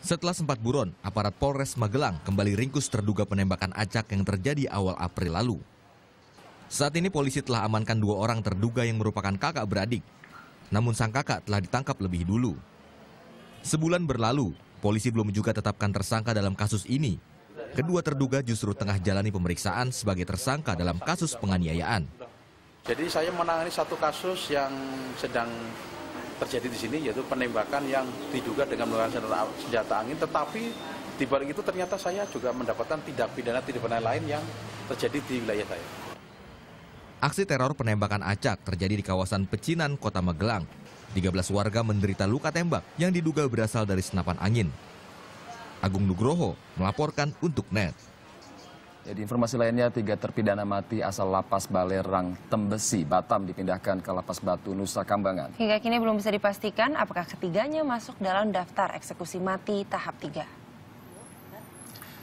Setelah sempat buron, aparat Polres Magelang kembali ringkus terduga penembakan acak yang terjadi awal April lalu. Saat ini polisi telah amankan dua orang terduga yang merupakan kakak beradik. Namun sang kakak telah ditangkap lebih dulu. Sebulan berlalu, polisi belum juga tetapkan tersangka dalam kasus ini. Kedua terduga justru tengah jalani pemeriksaan sebagai tersangka dalam kasus penganiayaan. Jadi saya menangani satu kasus yang sedang terjadi di sini yaitu penembakan yang diduga dengan menggunakan senjata angin tetapi di balik itu ternyata saya juga mendapatkan tindak pidana tindak pidana lain yang terjadi di wilayah saya. Aksi teror penembakan acak terjadi di kawasan Pecinan, Kota Magelang. 13 warga menderita luka tembak yang diduga berasal dari senapan angin. Agung Nugroho melaporkan untuk NET. Jadi ya, informasi lainnya, tiga terpidana mati asal Lapas Balerang Tembesi, Batam dipindahkan ke Lapas Batu, Nusa Kambangan. Hingga kini belum bisa dipastikan apakah ketiganya masuk dalam daftar eksekusi mati tahap tiga.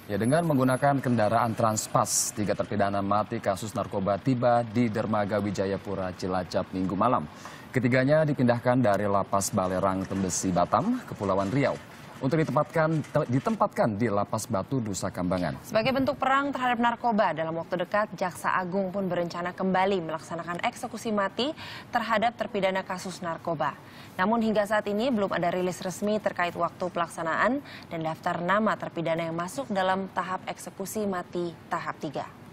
Ya, dengan menggunakan kendaraan Transpas, tiga terpidana mati kasus narkoba tiba di Dermaga Wijayapura, Cilacap, Minggu malam. Ketiganya dipindahkan dari Lapas Balerang, Tembesi, Batam, Kepulauan Riau untuk ditempatkan ditempatkan di Lapas Batu Nusa Kambangan. Sebagai bentuk perang terhadap narkoba dalam waktu dekat, Jaksa Agung pun berencana kembali melaksanakan eksekusi mati terhadap terpidana kasus narkoba. Namun hingga saat ini belum ada rilis resmi terkait waktu pelaksanaan dan daftar nama terpidana yang masuk dalam tahap eksekusi mati tahap 3.